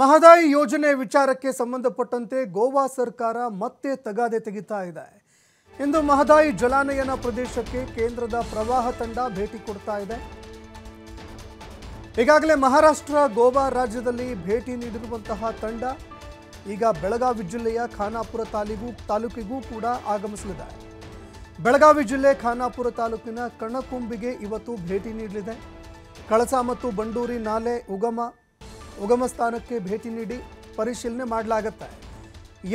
ಮಹದಾಯಿ ಯೋಜನೆ ವಿಚಾರಕ್ಕೆ ಸಂಬಂಧಪಟ್ಟಂತೆ ಗೋವಾ ಸರ್ಕಾರ ಮತ್ತೆ ತಗಾದೆ ತೆಗಿತಾ ಇದೆ ಇಂದು ಮಹದಾಯಿ ಜಲಾನಯನ ಪ್ರದೇಶಕ್ಕೆ ಕೇಂದ್ರದ ಪ್ರವಾಹ ತಂಡ ಭೇಟಿ ಕೊಡ್ತಾ ಇದೆ ಈಗಾಗಲೇ ಮಹಾರಾಷ್ಟ್ರ ಗೋವಾ ರಾಜ್ಯದಲ್ಲಿ ಭೇಟಿ ನೀಡಿರುವಂತಹ ತಂಡ ಈಗ ಬೆಳಗಾವಿ ಜಿಲ್ಲೆಯ ಖಾನಾಪುರ ತಾಲೂಕು ತಾಲೂಕಿಗೂ ಕೂಡ ಆಗಮಿಸಲಿದೆ ಬೆಳಗಾವಿ ಜಿಲ್ಲೆ ಖಾನಾಪುರ ತಾಲೂಕಿನ ಕಣಕುಂಬಿಗೆ ಇವತ್ತು ಭೇಟಿ ನೀಡಲಿದೆ ಕಳಸ ಮತ್ತು ಬಂಡೂರಿ ನಾಲೆ ಉಗಮ ಉಗಮ ಸ್ಥಾನಕ್ಕೆ ಭೇಟಿ ನೀಡಿ ಪರಿಶೀಲನೆ ಮಾಡಲಾಗತ್ತೆ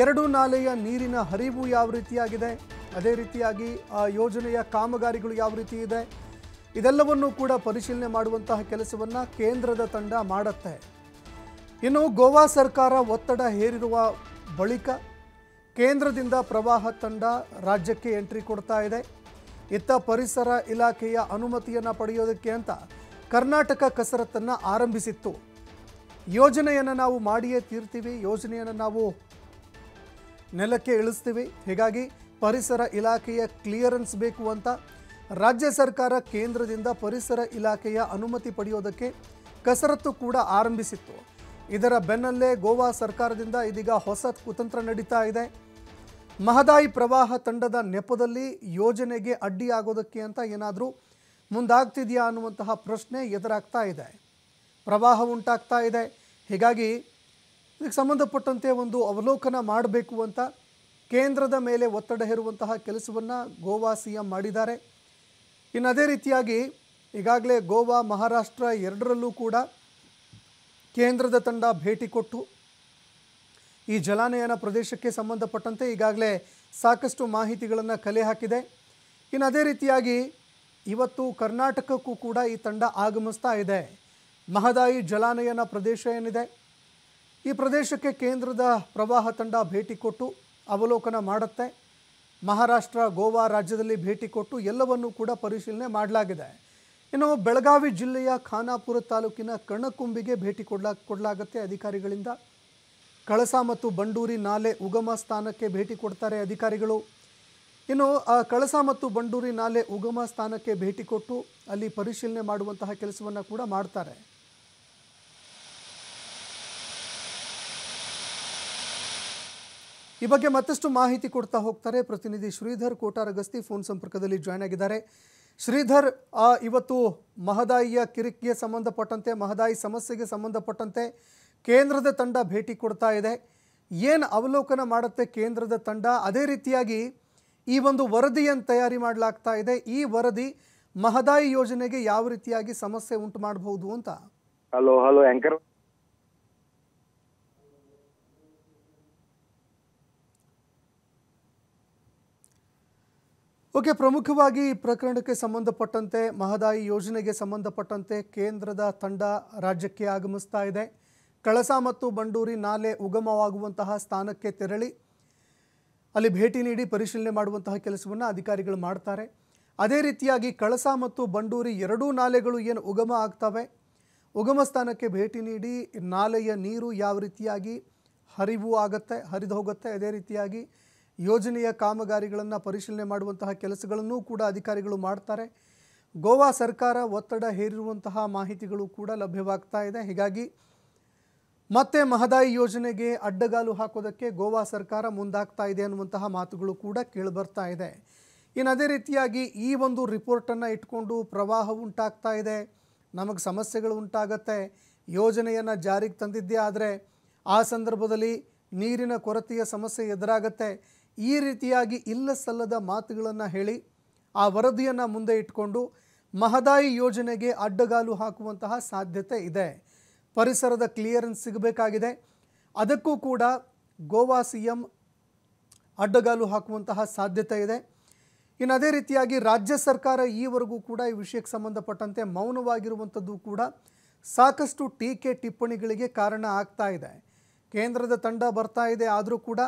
ಎರಡು ನಾಲೆಯ ನೀರಿನ ಹರಿವು ಯಾವ ರೀತಿಯಾಗಿದೆ ಅದೇ ರೀತಿಯಾಗಿ ಆ ಯೋಜನೆಯ ಕಾಮಗಾರಿಗಳು ಯಾವ ರೀತಿ ಇದೆ ಇದೆಲ್ಲವನ್ನು ಕೂಡ ಪರಿಶೀಲನೆ ಮಾಡುವಂತಹ ಕೆಲಸವನ್ನು ಕೇಂದ್ರದ ತಂಡ ಮಾಡುತ್ತೆ ಇನ್ನು ಗೋವಾ ಸರ್ಕಾರ ಒತ್ತಡ ಹೇರಿರುವ ಬಳಿಕ ಕೇಂದ್ರದಿಂದ ಪ್ರವಾಹ ತಂಡ ರಾಜ್ಯಕ್ಕೆ ಎಂಟ್ರಿ ಕೊಡ್ತಾ ಇದೆ ಇತ್ತ ಪರಿಸರ ಇಲಾಖೆಯ ಅನುಮತಿಯನ್ನು ಪಡೆಯೋದಕ್ಕೆ ಅಂತ ಕರ್ನಾಟಕ ಕಸರತ್ತನ್ನು ಆರಂಭಿಸಿತ್ತು ಯೋಜನೆಯನ್ನು ನಾವು ಮಾಡಿಯೇ ತೀರ್ತೀವಿ ಯೋಜನೆಯನ್ನು ನಾವು ನೆಲಕ್ಕೆ ಇಳಿಸ್ತೀವಿ ಹೀಗಾಗಿ ಪರಿಸರ ಇಲಾಖೆಯ ಕ್ಲಿಯರೆನ್ಸ್ ಬೇಕು ಅಂತ ರಾಜ್ಯ ಸರ್ಕಾರ ಕೇಂದ್ರದಿಂದ ಪರಿಸರ ಇಲಾಖೆಯ ಅನುಮತಿ ಪಡೆಯೋದಕ್ಕೆ ಕಸರತ್ತು ಕೂಡ ಆರಂಭಿಸಿತ್ತು ಇದರ ಬೆನ್ನಲ್ಲೇ ಗೋವಾ ಸರ್ಕಾರದಿಂದ ಇದೀಗ ಹೊಸ ಕುತಂತ್ರ ನಡೀತಾ ಇದೆ ಮಹದಾಯಿ ಪ್ರವಾಹ ತಂಡದ ನೆಪದಲ್ಲಿ ಯೋಜನೆಗೆ ಅಡ್ಡಿಯಾಗೋದಕ್ಕೆ ಅಂತ ಏನಾದರೂ ಮುಂದಾಗ್ತಿದೆಯಾ ಅನ್ನುವಂತಹ ಪ್ರಶ್ನೆ ಎದುರಾಗ್ತಾ ಇದೆ ಪ್ರವಾಹ ಉಂಟಾಗ್ತಾ ಇದೆ ಹೀಗಾಗಿ ಇದಕ್ಕೆ ಸಂಬಂಧಪಟ್ಟಂತೆ ಒಂದು ಅವಲೋಕನ ಮಾಡಬೇಕು ಅಂತ ಕೇಂದ್ರದ ಮೇಲೆ ಒತ್ತಡ ಹೇರುವಂತಹ ಕೆಲಸವನ್ನು ಗೋವಾ ಸಿ ಎಂ ಮಾಡಿದ್ದಾರೆ ಇನ್ನು ಅದೇ ರೀತಿಯಾಗಿ ಈಗಾಗಲೇ ಗೋವಾ ಮಹಾರಾಷ್ಟ್ರ ಎರಡರಲ್ಲೂ ಕೂಡ ಕೇಂದ್ರದ ತಂಡ ಭೇಟಿ ಕೊಟ್ಟು ಈ ಜಲಾನಯನ ಪ್ರದೇಶಕ್ಕೆ ಸಂಬಂಧಪಟ್ಟಂತೆ ಈಗಾಗಲೇ ಸಾಕಷ್ಟು ಮಾಹಿತಿಗಳನ್ನು ಕಲೆ ಹಾಕಿದೆ ಇನ್ನು ಅದೇ ರೀತಿಯಾಗಿ ಇವತ್ತು ಕರ್ನಾಟಕಕ್ಕೂ ಕೂಡ ಈ ತಂಡ ಆಗಮಿಸ್ತಾ ಇದೆ ಮಹದಾಯಿ ಜಲಾನಯನ ಪ್ರದೇಶ ಏನಿದೆ ಈ ಪ್ರದೇಶಕ್ಕೆ ಕೇಂದ್ರದ ಪ್ರವಾಹ ತಂಡ ಭೇಟಿ ಕೊಟ್ಟು ಅವಲೋಕನ ಮಾಡುತ್ತೆ ಮಹಾರಾಷ್ಟ್ರ ಗೋವಾ ರಾಜ್ಯದಲ್ಲಿ ಭೇಟಿ ಕೊಟ್ಟು ಎಲ್ಲವನ್ನೂ ಕೂಡ ಪರಿಶೀಲನೆ ಮಾಡಲಾಗಿದೆ ಇನ್ನು ಬೆಳಗಾವಿ ಜಿಲ್ಲೆಯ ಖಾನಾಪುರ ತಾಲೂಕಿನ ಕಣಕುಂಬಿಗೆ ಭೇಟಿ ಕೊಡ್ಲಾ ಕೊಡಲಾಗುತ್ತೆ ಅಧಿಕಾರಿಗಳಿಂದ ಕಳಸ ಮತ್ತು ಬಂಡೂರಿ ನಾಲೆ ಉಗಮ ಸ್ಥಾನಕ್ಕೆ ಭೇಟಿ ಕೊಡ್ತಾರೆ ಅಧಿಕಾರಿಗಳು ಇನ್ನು ಕಳಸ ಮತ್ತು ಬಂಡೂರಿ ನಾಲೆ ಉಗಮ ಸ್ಥಾನಕ್ಕೆ ಭೇಟಿ ಕೊಟ್ಟು ಅಲ್ಲಿ ಪರಿಶೀಲನೆ ಮಾಡುವಂತಹ ಕೆಲಸವನ್ನು ಕೂಡ ಮಾಡ್ತಾರೆ ಈ ಬಗ್ಗೆ ಮತ್ತಷ್ಟು ಮಾಹಿತಿ ಕೊಡ್ತಾ ಹೋಗ್ತಾರೆ ಪ್ರತಿನಿಧಿ ಶ್ರೀಧರ್ ಕೋಟಾರ ಗಸ್ತಿ ಫೋನ್ ಸಂಪರ್ಕದಲ್ಲಿ ಜಾಯ್ನ್ ಆಗಿದ್ದಾರೆ ಶ್ರೀಧರ್ ಇವತ್ತು ಮಹದಾಯಿಯ ಕಿರಿಕ್ಗೆ ಸಂಬಂಧಪಟ್ಟಂತೆ ಮಹದಾಯಿ ಸಮಸ್ಯೆಗೆ ಸಂಬಂಧಪಟ್ಟಂತೆ ಕೇಂದ್ರದ ತಂಡ ಭೇಟಿ ಕೊಡ್ತಾ ಇದೆ ಏನು ಅವಲೋಕನ ಮಾಡುತ್ತೆ ಕೇಂದ್ರದ ತಂಡ ಅದೇ ರೀತಿಯಾಗಿ ಈ ಒಂದು ವರದಿಯನ್ನು ತಯಾರಿ ಮಾಡಲಾಗ್ತಾ ಇದೆ ಈ ವರದಿ ಮಹದಾಯಿ ಯೋಜನೆಗೆ ಯಾವ ರೀತಿಯಾಗಿ ಸಮಸ್ಯೆ ಉಂಟು ಮಾಡಬಹುದು ಅಂತ ಹಲೋ ಹಲೋ ಆಂಕರ್ ಓಕೆ ಪ್ರಮುಖವಾಗಿ ಈ ಪ್ರಕರಣಕ್ಕೆ ಸಂಬಂಧಪಟ್ಟಂತೆ ಮಹದಾಯಿ ಯೋಜನೆಗೆ ಸಂಬಂಧಪಟ್ಟಂತೆ ಕೇಂದ್ರದ ತಂಡ ರಾಜ್ಯಕ್ಕೆ ಆಗಮಿಸ್ತಾ ಇದೆ ಕಳಸ ಮತ್ತು ಬಂಡೂರಿ ನಾಲೆ ಉಗಮವಾಗುವಂತಹ ಸ್ಥಾನಕ್ಕೆ ತೆರಳಿ ಅಲ್ಲಿ ಭೇಟಿ ನೀಡಿ ಪರಿಶೀಲನೆ ಮಾಡುವಂತಹ ಕೆಲಸವನ್ನು ಅಧಿಕಾರಿಗಳು ಮಾಡ್ತಾರೆ ಅದೇ ರೀತಿಯಾಗಿ ಕಳಸ ಮತ್ತು ಬಂಡೂರಿ ಎರಡೂ ನಾಲೆಗಳು ಏನು ಉಗಮ ಆಗ್ತವೆ ಉಗಮ ಸ್ಥಾನಕ್ಕೆ ಭೇಟಿ ನೀಡಿ ನಾಲೆಯ ನೀರು ಯಾವ ರೀತಿಯಾಗಿ ಹರಿವು ಆಗುತ್ತೆ ಹರಿದು ಹೋಗುತ್ತೆ ಅದೇ ರೀತಿಯಾಗಿ ಯೋಜನೆಯ ಕಾಮಗಾರಿಗಳನ್ನು ಪರಿಶೀಲನೆ ಮಾಡುವಂತಹ ಕೆಲಸಗಳನ್ನೂ ಕೂಡ ಅಧಿಕಾರಿಗಳು ಮಾಡ್ತಾರೆ ಗೋವಾ ಸರ್ಕಾರ ಒತ್ತಡ ಹೇರಿರುವಂತಹ ಮಾಹಿತಿಗಳು ಕೂಡ ಲಭ್ಯವಾಗ್ತಾ ಇದೆ ಹೀಗಾಗಿ ಮತ್ತೆ ಮಹದಾಯಿ ಯೋಜನೆಗೆ ಅಡ್ಡಗಾಲು ಹಾಕೋದಕ್ಕೆ ಗೋವಾ ಸರ್ಕಾರ ಮುಂದಾಗ್ತಾ ಇದೆ ಅನ್ನುವಂತಹ ಮಾತುಗಳು ಕೂಡ ಕೇಳಿಬರ್ತಾ ಇದೆ ಇನ್ನು ಅದೇ ರೀತಿಯಾಗಿ ಈ ಒಂದು ರಿಪೋರ್ಟನ್ನು ಇಟ್ಕೊಂಡು ಪ್ರವಾಹ ಉಂಟಾಗ್ತಾ ಇದೆ ನಮಗೆ ಸಮಸ್ಯೆಗಳು ಉಂಟಾಗತ್ತೆ ಯೋಜನೆಯನ್ನು ಜಾರಿಗೆ ತಂದಿದ್ದೇ ಆದರೆ ಆ ಸಂದರ್ಭದಲ್ಲಿ ನೀರಿನ ಕೊರತೆಯ ಸಮಸ್ಯೆ ಎದುರಾಗತ್ತೆ ಈ ರೀತಿಯಾಗಿ ಇಲ್ಲ ಸಲ್ಲದ ಮಾತುಗಳನ್ನು ಹೇಳಿ ಆ ವರದಿಯನ್ನು ಮುಂದೆ ಇಟ್ಕೊಂಡು ಮಹದಾಯಿ ಯೋಜನೆಗೆ ಅಡ್ಡಗಾಲು ಹಾಕುವಂತಹ ಸಾಧ್ಯತೆ ಇದೆ ಪರಿಸರದ ಕ್ಲಿಯರೆನ್ಸ್ ಸಿಗಬೇಕಾಗಿದೆ ಅದಕ್ಕೂ ಕೂಡ ಗೋವಾ ಸಿ ಎಂ ಅಡ್ಡಗಾಲು ಹಾಕುವಂತಹ ಸಾಧ್ಯತೆ ಇದೆ ಇನ್ನು ಅದೇ ರೀತಿಯಾಗಿ ರಾಜ್ಯ ಸರ್ಕಾರ ಈವರೆಗೂ ಕೂಡ ಈ ವಿಷಯಕ್ಕೆ ಸಂಬಂಧಪಟ್ಟಂತೆ ಮೌನವಾಗಿರುವಂಥದ್ದು ಕೂಡ ಸಾಕಷ್ಟು ಟೀಕೆ ಟಿಪ್ಪಣಿಗಳಿಗೆ ಕಾರಣ ಆಗ್ತಾ ಇದೆ ಕೇಂದ್ರದ ತಂಡ ಬರ್ತಾ ಇದೆ ಆದರೂ ಕೂಡ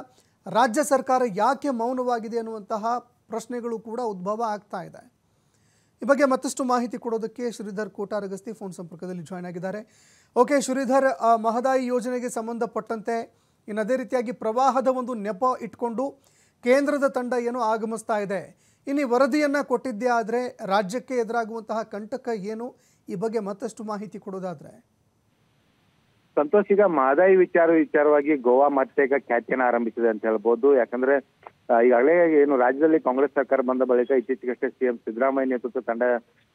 ರಾಜ್ಯ ಸರ್ಕಾರ ಯಾಕೆ ಮೌನವಾಗಿದೆ ಅನ್ನುವಂತಹ ಪ್ರಶ್ನೆಗಳು ಕೂಡ ಉದ್ಭವ ಆಗ್ತಾ ಇದೆ ಈ ಬಗ್ಗೆ ಮತ್ತಷ್ಟು ಮಾಹಿತಿ ಕೊಡೋದಕ್ಕೆ ಶ್ರೀಧರ್ ಕೋಟಾರಗಸ್ತಿ ಫೋನ್ ಸಂಪರ್ಕದಲ್ಲಿ ಜಾಯ್ನ್ ಆಗಿದ್ದಾರೆ ಓಕೆ ಶ್ರೀಧರ್ ಮಹದಾಯಿ ಯೋಜನೆಗೆ ಸಂಬಂಧಪಟ್ಟಂತೆ ಇನ್ನು ಅದೇ ರೀತಿಯಾಗಿ ಪ್ರವಾಹದ ಒಂದು ನೆಪ ಇಟ್ಕೊಂಡು ಕೇಂದ್ರದ ತಂಡ ಏನು ಆಗಮಿಸ್ತಾ ಇದೆ ಇನ್ನು ವರದಿಯನ್ನು ಕೊಟ್ಟಿದ್ದೇ ಆದರೆ ರಾಜ್ಯಕ್ಕೆ ಎದುರಾಗುವಂತಹ ಕಂಟಕ ಏನು ಈ ಬಗ್ಗೆ ಮತ್ತಷ್ಟು ಮಾಹಿತಿ ಕೊಡೋದಾದರೆ ಸಂತೋಷ್ ಈಗ ಮಾದಾಯಿ ವಿಚಾರ ವಿಚಾರವಾಗಿ ಗೋವಾ ಮತ್ತೆ ಈಗ ಖ್ಯಾತಿಯನ್ನು ಆರಂಭಿಸಿದೆ ಅಂತ ಹೇಳ್ಬೋದು ಯಾಕಂದ್ರೆ ಈಗಾಗಲೇ ಏನು ರಾಜ್ಯದಲ್ಲಿ ಕಾಂಗ್ರೆಸ್ ಸರ್ಕಾರ ಬಂದ ಬಳಿಕ ಇತ್ತೀಚೆಗಷ್ಟೇ ಸಿಎಂ ಸಿದ್ದರಾಮಯ್ಯ ನೇತೃತ್ವ ತಂಡ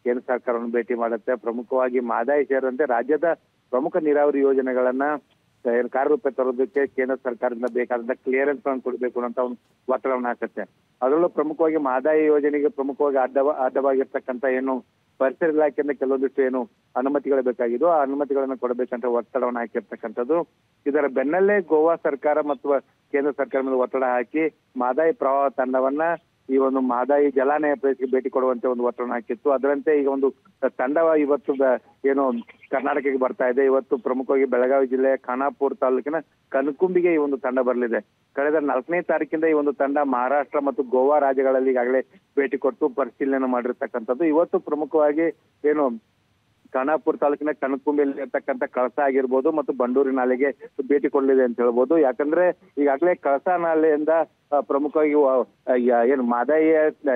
ಕೇಂದ್ರ ಸರ್ಕಾರವನ್ನು ಭೇಟಿ ಮಾಡುತ್ತೆ ಪ್ರಮುಖವಾಗಿ ಮಾದಾಯಿ ಸೇರಿದಂತೆ ರಾಜ್ಯದ ಪ್ರಮುಖ ನೀರಾವರಿ ಯೋಜನೆಗಳನ್ನ ಏನು ಕಾರ್ಯರೂಪ ತರೋದಕ್ಕೆ ಕೇಂದ್ರ ಸರ್ಕಾರದಿಂದ ಬೇಕಾದಂತ ಕ್ಲಿಯರೆನ್ಸ್ ಅನ್ನು ಕೊಡಬೇಕು ಅಂತ ಒಂದು ಒತ್ತಡವನ್ನು ಹಾಕುತ್ತೆ ಅದರಲ್ಲೂ ಪ್ರಮುಖವಾಗಿ ಮಾದಾಯಿ ಯೋಜನೆಗೆ ಪ್ರಮುಖವಾಗಿ ಅಡ್ಡ ಅಡ್ಡವಾಗಿರ್ತಕ್ಕಂಥ ಏನು ಪರಿಸರ ಇಲಾಖೆಯಿಂದ ಕೆಲವೊಂದಿಷ್ಟು ಏನು ಅನುಮತಿಗಳು ಬೇಕಾಗಿದ್ದು ಆ ಅನುಮತಿಗಳನ್ನು ಕೊಡಬೇಕಂತ ಒತ್ತಡವನ್ನು ಹಾಕಿರ್ತಕ್ಕಂಥದ್ದು ಇದರ ಬೆನ್ನಲ್ಲೇ ಗೋವಾ ಸರ್ಕಾರ ಮತ್ತು ಕೇಂದ್ರ ಸರ್ಕಾರ ಮೇಲೆ ಒತ್ತಡ ಹಾಕಿ ಮಾದಾಯಿ ಪ್ರವಾಹ ತಂಡವನ್ನ ಈ ಒಂದು ಮಾದಾಯಿ ಜಲಾನಯ ಪ್ರದೇಶಕ್ಕೆ ಭೇಟಿ ಕೊಡುವಂತೆ ಒಂದು ಒತ್ತಡ ಹಾಕಿತ್ತು ಅದರಂತೆ ಈಗ ಒಂದು ತಂಡ ಇವತ್ತು ಏನು ಕರ್ನಾಟಕಕ್ಕೆ ಬರ್ತಾ ಇದೆ ಇವತ್ತು ಪ್ರಮುಖವಾಗಿ ಬೆಳಗಾವಿ ಜಿಲ್ಲೆಯ ಖಾನಾಪುರ್ ತಾಲೂಕಿನ ಕನಕುಂಬಿಗೆ ಈ ಒಂದು ತಂಡ ಬರಲಿದೆ ಕಳೆದ ನಾಲ್ಕನೇ ತಾರೀಕಿಂದ ಈ ಒಂದು ತಂಡ ಮಹಾರಾಷ್ಟ್ರ ಮತ್ತು ಗೋವಾ ರಾಜ್ಯಗಳಲ್ಲಿ ಈಗಾಗಲೇ ಭೇಟಿ ಕೊಟ್ಟು ಪರಿಶೀಲನೆ ಮಾಡಿರ್ತಕ್ಕಂಥದ್ದು ಇವತ್ತು ಪ್ರಮುಖವಾಗಿ ಏನು ಖಾನಾಪುರ ತಾಲೂಕಿನ ಕಣಕುಂಬಿಯಲ್ಲಿ ಇರ್ತಕ್ಕಂಥ ಕಳಸ ಆಗಿರ್ಬೋದು ಮತ್ತು ಬಂಡೂರಿ ನಾಲೆಗೆ ಭೇಟಿ ಕೊಡಲಿದೆ ಅಂತ ಹೇಳ್ಬೋದು ಯಾಕಂದ್ರೆ ಈಗಾಗಲೇ ಕಳಸಾ ನಾಲೆಯಿಂದ ಪ್ರಮುಖವಾಗಿ ಏನು ಮಾದಾಯ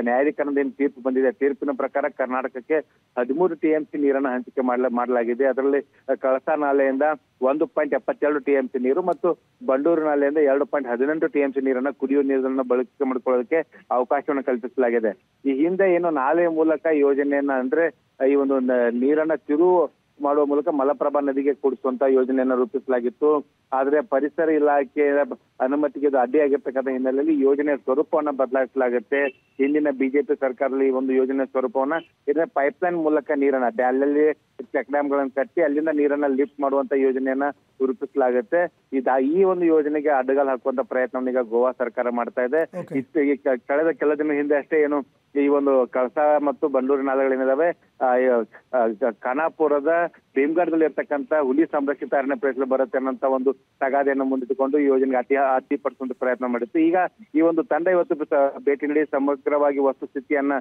ನ್ಯಾಯಾಧೀಕರಣದ ಏನು ತೀರ್ಪು ಬಂದಿದೆ ತೀರ್ಪಿನ ಪ್ರಕಾರ ಕರ್ನಾಟಕಕ್ಕೆ ಹದಿಮೂರು ಟಿಎಂಸಿ ನೀರನ್ನು ಹಂಚಿಕೆ ಮಾಡಲಾಗಿದೆ ಅದರಲ್ಲಿ ಕಳಸಾ ನಾಲೆಯಿಂದ ಒಂದು ಪಾಯಿಂಟ್ ಎಪ್ಪತ್ತೆರಡು ಟಿಎಂಸಿ ನೀರು ಮತ್ತು ಬಂಡೂರು ನಾಲೆಯಿಂದ ಎರಡು ಪಾಯಿಂಟ್ ಹದಿನೆಂಟು ಟಿಎಂಸಿ ನೀರನ್ನ ಕುಡಿಯುವ ನೀರನ್ನು ಬಳಕೆ ಮಾಡಿಕೊಳ್ಳೋದಕ್ಕೆ ಅವಕಾಶವನ್ನು ಕಲ್ಪಿಸಲಾಗಿದೆ ಈ ಹಿಂದೆ ಏನು ನಾಲೆಯ ಮೂಲಕ ಯೋಜನೆಯನ್ನ ಅಂದ್ರೆ ಈ ಒಂದು ನೀರನ್ನ ತಿರು ಮಾಡುವ ಮೂಲಕ ಮಲಪ್ರಭಾ ನದಿಗೆ ಕೂಡಿಸುವಂತ ಯೋಜನೆಯನ್ನ ರೂಪಿಸಲಾಗಿತ್ತು ಆದ್ರೆ ಪರಿಸರ ಇಲಾಖೆಯ ಅನುಮತಿಗೆ ಇದು ಅಡ್ಡಿಯಾಗಿರ್ತಕ್ಕಂಥ ಹಿನ್ನೆಲೆಯಲ್ಲಿ ಯೋಜನೆಯ ಸ್ವರೂಪವನ್ನ ಬದಲಾಯಿಸಲಾಗುತ್ತೆ ಹಿಂದಿನ ಬಿಜೆಪಿ ಸರ್ಕಾರದಲ್ಲಿ ಒಂದು ಯೋಜನೆ ಸ್ವರೂಪವನ್ನ ಇದನ್ನ ಪೈಪ್ಲೈನ್ ಮೂಲಕ ನೀರನ್ನ ಅಲ್ಲಲ್ಲಿ ಚೆಕ್ ಡ್ಯಾಮ್ ಕಟ್ಟಿ ಅಲ್ಲಿಂದ ನೀರನ್ನ ಲಿಫ್ಟ್ ಮಾಡುವಂತ ಯೋಜನೆಯನ್ನ ರೂಪಿಸಲಾಗುತ್ತೆ ಇದ ಈ ಒಂದು ಯೋಜನೆಗೆ ಅಡ್ಡಗಾಲ ಹಾಕುವಂತ ಪ್ರಯತ್ನವನ್ನು ಈಗ ಗೋವಾ ಸರ್ಕಾರ ಮಾಡ್ತಾ ಇದೆ ಕಳೆದ ಕೆಲ ದಿನ ಹಿಂದೆ ಅಷ್ಟೇ ಏನು ಈ ಒಂದು ಕಳಸ ಮತ್ತು ಬಂಡೂರು ನಾಲೆಗಳೇನಿದಾವೆ ಖಾನಾಪುರದ ಭೀಮ್ಗಢದಲ್ಲಿ ಇರ್ತಕ್ಕಂತ ಹುಲಿ ಸಂರಕ್ಷಿತ ಅರಣ್ಯ ಪ್ರದೇಶದಲ್ಲಿ ಬರುತ್ತೆ ಅನ್ನೋಂತ ಒಂದು ತಗಾದೆಯನ್ನು ಮುಂದಿಟ್ಟುಕೊಂಡು ಈ ಯೋಜನೆಗೆ ಅತಿ ಪಡಿಸುವಂತ ಪ್ರಯತ್ನ ಮಾಡಿತ್ತು ಈಗ ಈ ಒಂದು ತಂಡ ಇವತ್ತು ಭೇಟಿ ನೀಡಿ ಸಮಗ್ರವಾಗಿ ವಸ್ತುಸ್ಥಿತಿಯನ್ನ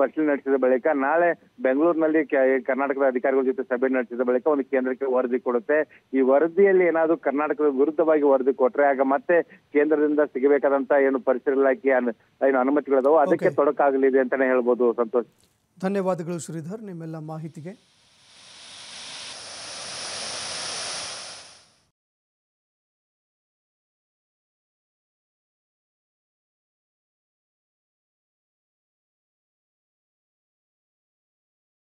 ಪರಿಶೀಲನೆ ನಡೆಸಿದ ಬಳಿಕ ನಾಳೆ ಬೆಂಗಳೂರಿನಲ್ಲಿ ಕರ್ನಾಟಕದ ಅಧಿಕಾರಿಗಳ ಜೊತೆ ಸಭೆ ನಡೆಸಿದ ಬಳಿಕ ಒಂದು ಕೇಂದ್ರಕ್ಕೆ ವರದಿ ಕೊಡುತ್ತೆ ಈ ವರದಿಯಲ್ಲಿ ಏನಾದ್ರೂ ಕರ್ನಾಟಕದ ವಿರುದ್ಧವಾಗಿ ವರದಿ ಕೊಟ್ರೆ ಆಗ ಮತ್ತೆ ಕೇಂದ್ರದಿಂದ ಸಿಗಬೇಕಾದಂತ ಏನು ಪರಿಸರ ಇಲಾಖೆಯ ಏನು ಅನುಮತಿಗಳಿದಾವೋ ಅದಕ್ಕೆ ತೊಡಕಾಗಲಿದೆ ಅಂತಾನೆ ಹೇಳ್ಬೋದು ಸಂತೋಷ್ ಧನ್ಯವಾದಗಳು ಶ್ರೀಧರ್ ನಿಮ್ಮೆಲ್ಲ ಮಾಹಿತಿಗೆ